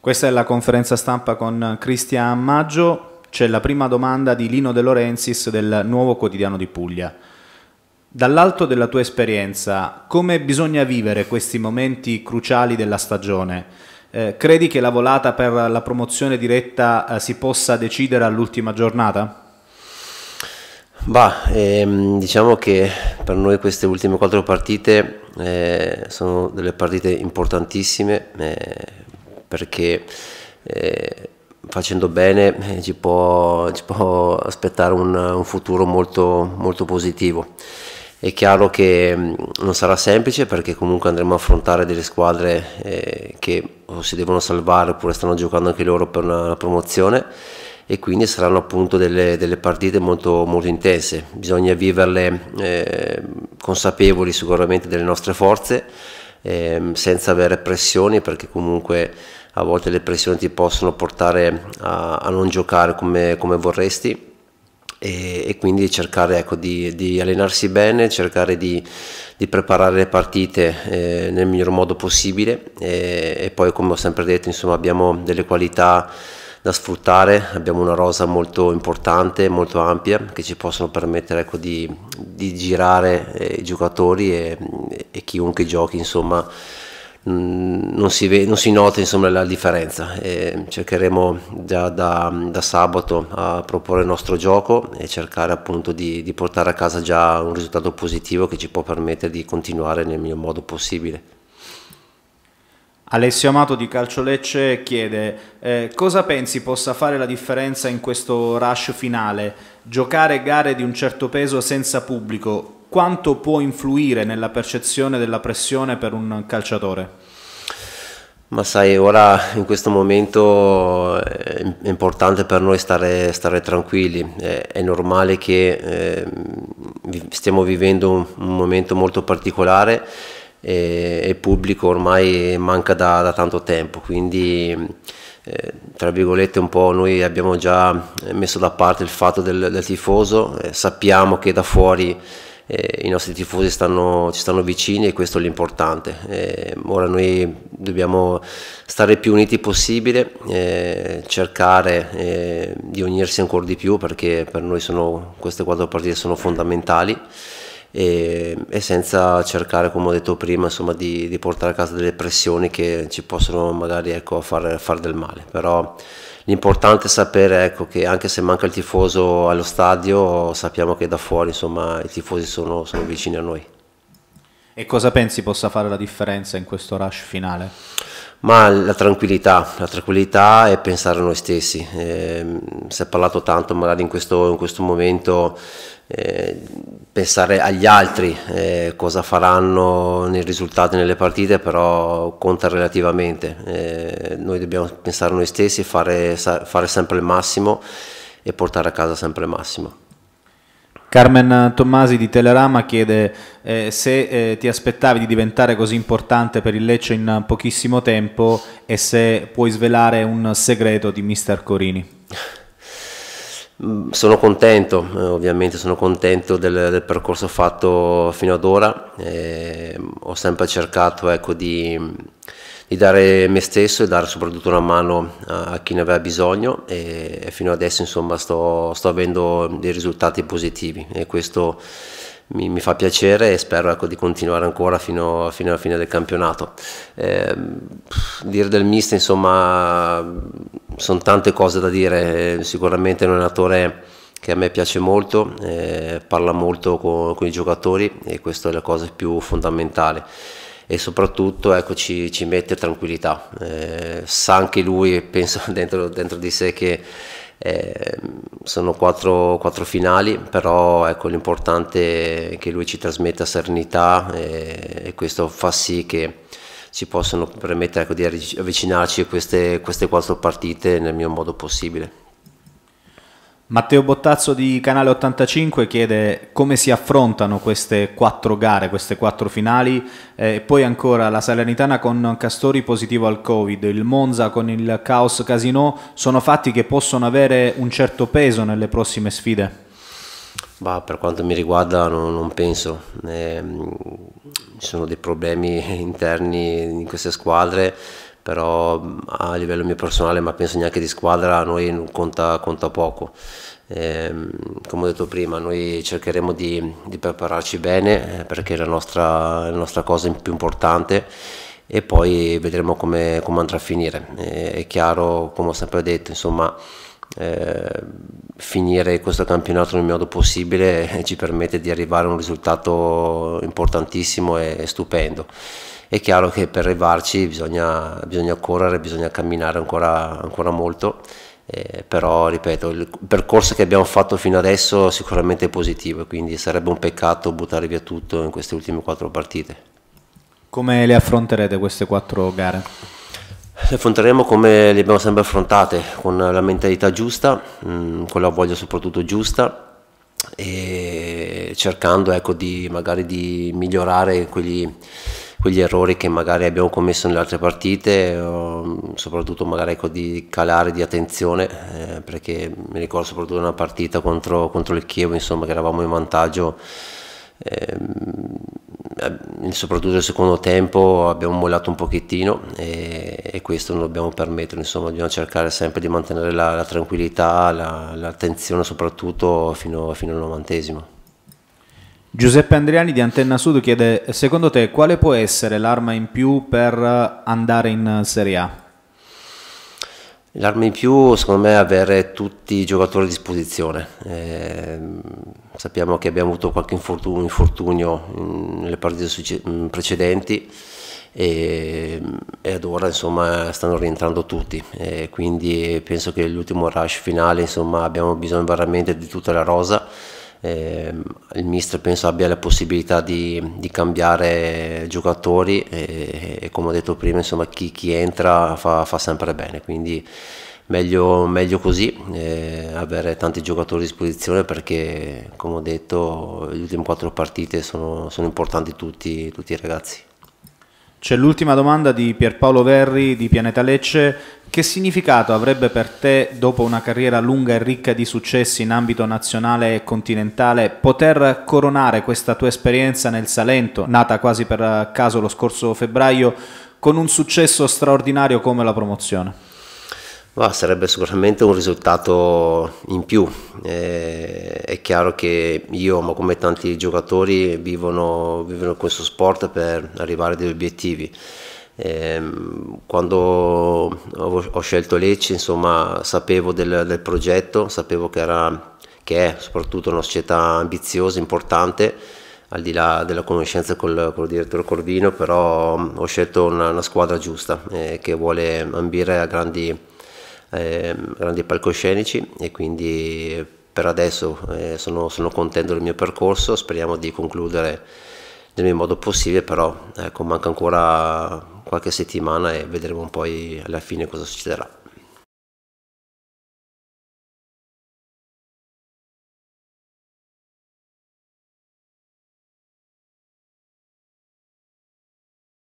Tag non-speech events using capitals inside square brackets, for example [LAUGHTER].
Questa è la conferenza stampa con Cristian Maggio. C'è la prima domanda di Lino De Lorenzis del Nuovo Quotidiano di Puglia. Dall'alto della tua esperienza, come bisogna vivere questi momenti cruciali della stagione? Eh, credi che la volata per la promozione diretta eh, si possa decidere all'ultima giornata? Bah, ehm, diciamo che per noi queste ultime quattro partite eh, sono delle partite importantissime eh, perché eh, facendo bene eh, ci può, ci può aspettare un, un futuro molto, molto positivo. È chiaro che mm, non sarà semplice perché comunque andremo a affrontare delle squadre eh, che o si devono salvare oppure stanno giocando anche loro per una, promozione e quindi saranno appunto delle, delle partite molto, molto, intense. Bisogna viverle eh, consapevoli sicuramente delle nostre forze ehm, senza avere pressioni perché comunque a volte le pressioni ti possono portare a, a non giocare come, come vorresti e, e, quindi cercare ecco, di, di, allenarsi bene, cercare di, di preparare le partite eh, nel miglior modo possibile e, e, poi come ho sempre detto insomma abbiamo delle qualità da sfruttare, abbiamo una rosa molto importante, molto ampia, che ci possono permettere ecco, di, di, girare eh, i giocatori e, e, chiunque giochi, insomma, mh, mm, non, si ve, non si, nota insomma, la differenza. E cercheremo già da, da, sabato a proporre il nostro gioco e cercare appunto di, di portare a casa già un risultato positivo che ci può permettere di continuare nel miglior modo possibile. Alessio Amato di Calcio Lecce chiede eh, cosa pensi possa fare la differenza in questo rush finale? Giocare gare di un certo peso senza pubblico, quanto può influire nella percezione della pressione per un calciatore? Ma sai, ora in questo momento eh, è importante per noi stare, stare tranquilli, è, è, normale che eh, stiamo vivendo un, un momento molto particolare e, e pubblico ormai manca da, da tanto tempo, quindi eh, tra virgolette un po' noi abbiamo già messo da parte il fatto del, del tifoso, eh, sappiamo che da fuori eh, i nostri tifosi stanno, ci stanno vicini e questo è l'importante. Eh, ora noi dobbiamo stare più uniti possibile, eh, cercare eh, di unirsi ancora di più perché per noi sono, queste quattro partite sono fondamentali e, e senza cercare, come ho detto prima, insomma, di, di, portare a casa delle pressioni che ci possono magari ecco, far, far del male. Però l'importante è sapere ecco, che anche se manca il tifoso allo stadio, sappiamo che da fuori insomma, i tifosi sono, sono vicini a noi. E cosa pensi possa fare la differenza in questo rush finale? Ma la tranquillità, la tranquillità e pensare a noi stessi. Eh, si è parlato tanto magari in questo, in questo momento eh, pensare agli altri, eh, cosa faranno nei risultati nelle partite, però conta relativamente. Eh, noi dobbiamo pensare a noi stessi, fare, fare, sempre il massimo e portare a casa sempre il massimo. Carmen Tommasi di Telerama chiede eh, se eh, ti aspettavi di diventare così importante per il Lecce in pochissimo tempo e se puoi svelare un segreto di mister Corini. [LAUGHS] Mm, sono contento, eh, ovviamente sono contento del, del percorso fatto fino ad ora, eh, ho sempre cercato ecco, di, di, dare me stesso e dare soprattutto una mano a, a chi ne aveva bisogno e, e fino adesso insomma, sto, sto avendo dei risultati positivi e questo mi, mi, fa piacere e spero ecco, di continuare ancora fino, fino, alla fine del campionato. Eh, dire del mister, insomma, sono tante cose da dire, sicuramente è un allenatore che a me piace molto, eh, parla molto con, con, i giocatori e questa è la cosa più fondamentale e soprattutto ecco, ci, ci, mette tranquillità, eh, sa anche lui, penso [LAUGHS] dentro, dentro di sé che eh, sono quattro, quattro, finali, però ecco, l'importante è che lui ci trasmetta serenità e, e questo fa sì che ci possano permettere ecco, di avvicinarci a queste, queste quattro partite nel mio modo possibile. Matteo Bottazzo di Canale 85 chiede come si affrontano queste quattro gare, queste quattro finali eh, e poi ancora la Salernitana con Castori positivo al Covid, il Monza con il Caos Casino, sono fatti che possono avere un certo peso nelle prossime sfide? Bah, per quanto mi riguarda no, non penso, eh, ci sono dei problemi [LAUGHS] interni in queste squadre però a livello mio personale, ma penso neanche di squadra, a noi conta, conta poco. E, ehm, come ho detto prima, noi cercheremo di, di prepararci bene eh, perché è la nostra, la nostra, cosa più importante e poi vedremo come, come andrà a finire. E, eh, è chiaro, come ho sempre detto, insomma, eh, finire questo campionato nel modo possibile eh, ci permette di arrivare a un risultato importantissimo e, e stupendo è chiaro che per arrivarci bisogna, bisogna correre, bisogna camminare ancora, ancora molto, eh, però ripeto, il percorso che abbiamo fatto fino adesso sicuramente è positivo, quindi sarebbe un peccato buttare via tutto in queste ultime quattro partite. Come le affronterete queste quattro gare? Le affronteremo come le abbiamo sempre affrontate, con la mentalità giusta, mm, con la voglia soprattutto giusta e cercando ecco, di, magari di migliorare quegli quegli errori che magari abbiamo commesso nelle altre partite, soprattutto magari ecco, di calare di attenzione, eh, perché mi ricordo soprattutto una partita contro, contro il Chievo, insomma, che eravamo in vantaggio. Ehm, eh, soprattutto nel secondo tempo abbiamo mollato un pochettino e, e questo non dobbiamo permetterlo insomma dobbiamo cercare sempre di mantenere la, la tranquillità, l'attenzione soprattutto fino, fino al novantesimo. Giuseppe Andriani di Antenna Sud chiede, secondo te quale può essere l'arma in più per andare in Serie A? L'arma in più secondo me è avere tutti i giocatori a disposizione. Eh, sappiamo che abbiamo avuto qualche infortunio, infortunio nelle partite mm, precedenti e, e, ad ora insomma stanno rientrando tutti e quindi penso che l'ultimo rush finale insomma abbiamo bisogno veramente di tutta la rosa eh, il ministro penso abbia la possibilità di, di cambiare giocatori e, e, come ho detto prima insomma chi, chi entra fa, fa, sempre bene quindi meglio, meglio così eh, avere tanti giocatori a disposizione perché come ho detto le ultime quattro partite sono, sono importanti tutti, tutti i ragazzi c'è l'ultima domanda di Pierpaolo Verri di Pianeta Lecce che significato avrebbe per te, dopo una carriera lunga e ricca di successi in ambito nazionale e continentale, poter coronare questa tua esperienza nel Salento, nata quasi per caso lo scorso febbraio, con un successo straordinario come la promozione? Ma sarebbe sicuramente un risultato in più. Eh, è chiaro che io, ma come tanti giocatori, vivono, vivono questo sport per arrivare a degli obiettivi. Ehm, quando ho, scelto Lecce, insomma, sapevo del, del progetto, sapevo che, era, che, è soprattutto una società ambiziosa, importante, al di là della conoscenza col, col direttore Corvino però ho scelto una, una squadra giusta eh, che vuole ambire a grandi, eh, grandi, palcoscenici e quindi per adesso eh, sono, sono contento del mio percorso, speriamo di concludere nel mio modo possibile, però ecco, manca ancora qualche settimana e vedremo poi alla fine cosa succederà.